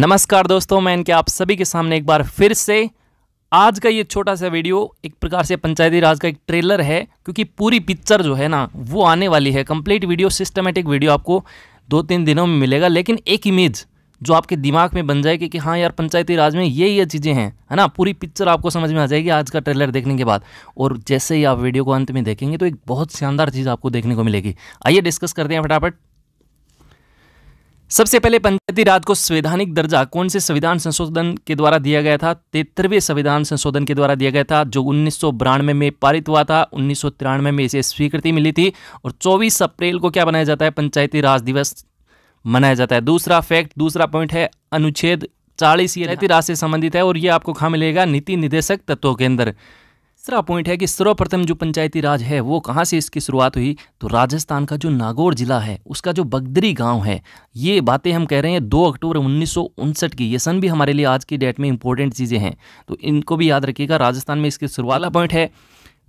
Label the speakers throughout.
Speaker 1: नमस्कार दोस्तों मैं इनके आप सभी के सामने एक बार फिर से आज का ये छोटा सा वीडियो एक प्रकार से पंचायती राज का एक ट्रेलर है क्योंकि पूरी पिक्चर जो है ना वो आने वाली है कंप्लीट वीडियो सिस्टमेटिक वीडियो आपको दो तीन दिनों में मिलेगा लेकिन एक इमेज जो आपके दिमाग में बन जाएगी कि हाँ यार पंचायती राज में ये ये चीज़ें हैं है ना पूरी पिक्चर आपको समझ में आ जाएगी आज का ट्रेलर देखने के बाद और जैसे ही आप वीडियो को अंत में देखेंगे तो एक बहुत शानदार चीज़ आपको देखने को मिलेगी आइए डिस्कस करते हैं फटाफट सबसे पहले पंचायती राज को संवैधानिक दर्जा कौन से संविधान संशोधन के द्वारा दिया गया था तेतरवे संविधान संशोधन के द्वारा दिया गया था जो उन्नीस में पारित हुआ था उन्नीस में इसे स्वीकृति मिली थी और 24 अप्रैल को क्या मनाया जाता है पंचायती राज दिवस मनाया जाता है दूसरा फैक्ट दूसरा पॉइंट है अनुच्छेद चालीस ये राज से संबंधित है और ये आपको कहाँ मिलेगा नीति निदेशक तत्वों के अंदर तीसरा पॉइंट है कि सर्वप्रथम जो पंचायती राज है वो कहाँ से इसकी शुरुआत हुई तो राजस्थान का जो नागौर जिला है उसका जो बगदरी गांव है ये बातें हम कह रहे हैं दो अक्टूबर उन्नीस की ये सन भी हमारे लिए आज की डेट में इंपॉर्टेंट चीज़ें हैं तो इनको भी याद रखिएगा राजस्थान में इसकी शुरुआत पॉइंट है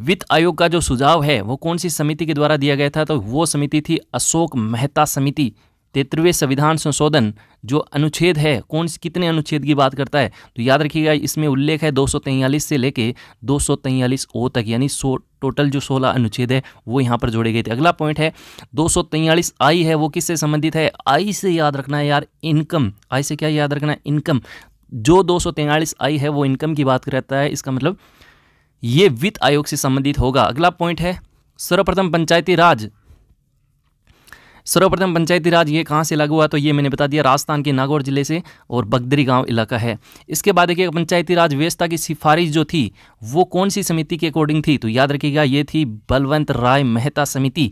Speaker 1: वित्त आयोग का जो सुझाव है वो कौन सी समिति के द्वारा दिया गया था तो वो समिति थी अशोक मेहता समिति तेतरवे संविधान संशोधन जो अनुच्छेद है कौन कितने अनुच्छेद की बात करता है तो याद रखिएगा इसमें उल्लेख है दो से लेके दो ओ तक यानी सो टोटल जो 16 अनुच्छेद है वो यहाँ पर जोड़े गए थे अगला पॉइंट है दो आई है वो किससे संबंधित है आई से याद रखना है यार इनकम आई से क्या याद रखना है इनकम जो दो आई है वो इनकम की बात करता है इसका मतलब ये वित्त आयोग से संबंधित होगा अगला पॉइंट है सर्वप्रथम पंचायती राज सर्वप्रथम पंचायती राज ये कहाँ से लागू हुआ तो ये मैंने बता दिया राजस्थान के नागौर जिले से और बगदरी गांव इलाका है इसके बाद देखिएगा पंचायती राज व्यवस्था की सिफारिश जो थी वो कौन सी समिति के अकॉर्डिंग थी तो याद रखिएगा ये थी बलवंत राय मेहता समिति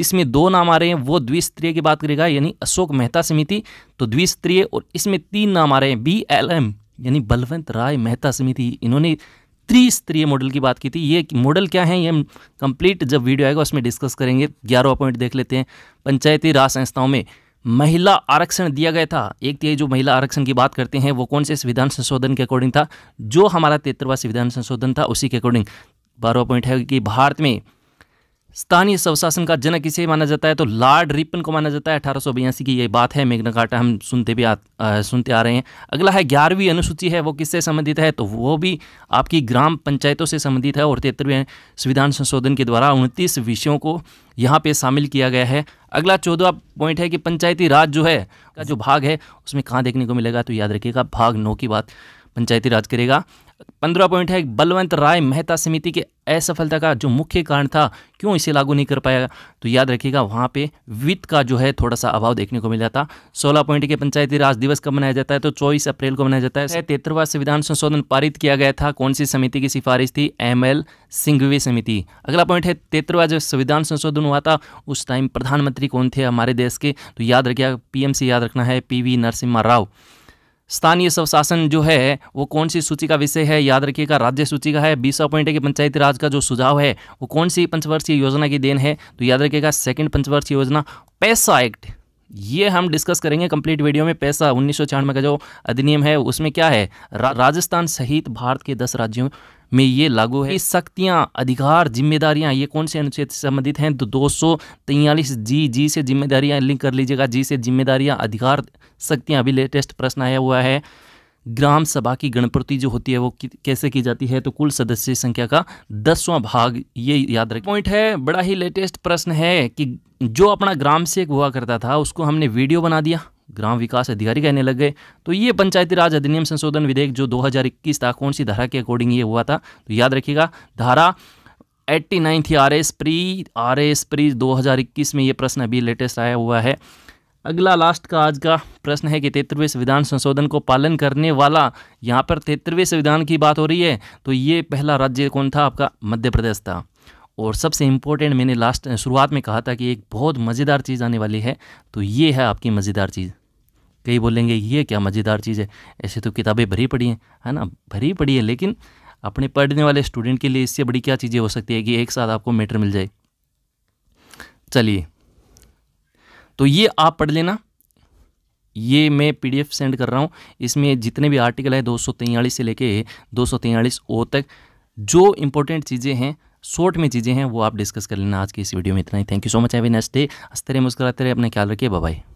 Speaker 1: जिसमें दो नाम आ रहे हैं वो द्विस्तरीय की बात करेगा यानी अशोक मेहता समिति तो द्विस्तरीय और इसमें तीन नाम आ रहे हैं बी एल एम यानी बलवंत राय मेहता समिति इन्होंने त्रिस्तरीय मॉडल की बात की थी ये मॉडल क्या है ये हम कंप्लीट जब वीडियो आएगा उसमें डिस्कस करेंगे ग्यारहवा पॉइंट देख लेते हैं पंचायती राज संस्थाओं में महिला आरक्षण दिया गया था एक तिहाई तो जो महिला आरक्षण की बात करते हैं वो कौन से संविधान संशोधन के अकॉर्डिंग था जो हमारा तेतरवा संविधान संशोधन था उसी के अकॉर्डिंग बारहवा पॉइंट है कि भारत में स्थानीय स्वशासन का जनक इसे माना जाता है तो लॉर्ड रिपन को माना जाता है अठारह की ये बात है मेघना काटा हम सुनते भी आ, आ, सुनते आ रहे हैं अगला है ग्यारहवीं अनुसूची है वो किससे संबंधित है तो वो भी आपकी ग्राम पंचायतों से संबंधित है और तिहत्तरवें संविधान संशोधन के द्वारा उनतीस विषयों को यहाँ पे शामिल किया गया है अगला चौदह पॉइंट है कि पंचायती राज जो है का जो भाग है उसमें कहाँ देखने को मिलेगा तो याद रखिएगा भाग नौ की बात पंचायती राज करेगा पंद्रह पॉइंट है बलवंत राय मेहता समिति के असफलता का जो मुख्य कारण था क्यों इसे लागू नहीं कर पाया तो याद रखिएगा वहाँ पे वित्त का जो है थोड़ा सा अभाव देखने को मिला था सोलह पॉइंट के पंचायती राज दिवस कब मनाया जाता है तो चौबीस अप्रैल को मनाया जाता है तेतरवा संविधान संशोधन पारित किया गया था कौन सी समिति की सिफारिश थी एम एल सिंघवी समिति अगला पॉइंट है तेतरवा जो संविधान संशोधन हुआ था उस टाइम प्रधानमंत्री कौन थे हमारे देश के तो याद रखिएगा पीएम से याद रखना है पी वी नरसिम्हा राव स्थानीय स्वशासन जो है वो कौन सी सूची का विषय है याद रखिएगा राज्य सूची का है बीस पॉइंट है कि पंचायती राज का जो सुझाव है वो कौन सी पंचवर्षीय योजना की देन है तो याद रखिएगा सेकंड पंचवर्षीय योजना पैसा एक्ट ये हम डिस्कस करेंगे कंप्लीट वीडियो में पैसा उन्नीस का जो अधिनियम है उसमें क्या है रा, राजस्थान सहित भारत के दस राज्यों में ये लागू है शक्तियाँ अधिकार जिम्मेदारियाँ ये कौन से अनुच्छेद से संबंधित हैं तो दो सौ जी जी से जिम्मेदारियाँ लिंक कर लीजिएगा जी से जिम्मेदारियाँ अधिकार शक्तियाँ अभी लेटेस्ट प्रश्न आया हुआ है ग्राम सभा की गणप्रति जो होती है वो कैसे की जाती है तो कुल सदस्य संख्या का दसवां भाग ये याद रखें पॉइंट है बड़ा ही लेटेस्ट प्रश्न है कि जो अपना ग्राम से एक हुआ करता था उसको हमने वीडियो बना दिया ग्राम विकास अधिकारी कहने लग गए तो ये पंचायती राज अधिनियम संशोधन विधेयक जो 2021 था कौन सी धारा के अकॉर्डिंग ये हुआ था तो याद रखिएगा धारा एट्टी नाइन थी R S pre R S pre दो में ये प्रश्न अभी लेटेस्ट आया हुआ है अगला लास्ट का आज का प्रश्न है कि तेतरवें संविधान संशोधन को पालन करने वाला यहाँ पर तेतरवें संविधान की बात हो रही है तो ये पहला राज्य कौन था आपका मध्य प्रदेश था और सबसे इम्पोर्टेंट मैंने लास्ट शुरुआत में कहा था कि एक बहुत मज़ेदार चीज़ आने वाली है तो ये है आपकी मज़ेदार चीज़ कई बोलेंगे ये क्या मज़ेदार चीज़ है ऐसे तो किताबें भरी पड़ी हैं है ना भरी पड़ी है लेकिन अपने पढ़ने वाले स्टूडेंट के लिए इससे बड़ी क्या चीज़ें हो सकती है कि एक साथ आपको मेटर मिल जाए चलिए तो ये आप पढ़ लेना ये मैं पीडीएफ सेंड कर रहा हूँ इसमें जितने भी आर्टिकल है दो से लेके दो ओ तक जो इम्पोर्टेंट चीज़ें हैं शॉर्ट में चीज़ें हैं वो आप डिस्कस कर लेना आज की इस वीडियो में इतना ही थैंक यू सो मच एवी नेक्स्ट डे हंसते रहे मुस्कराते रहे अपना ख्याल रखिए बाय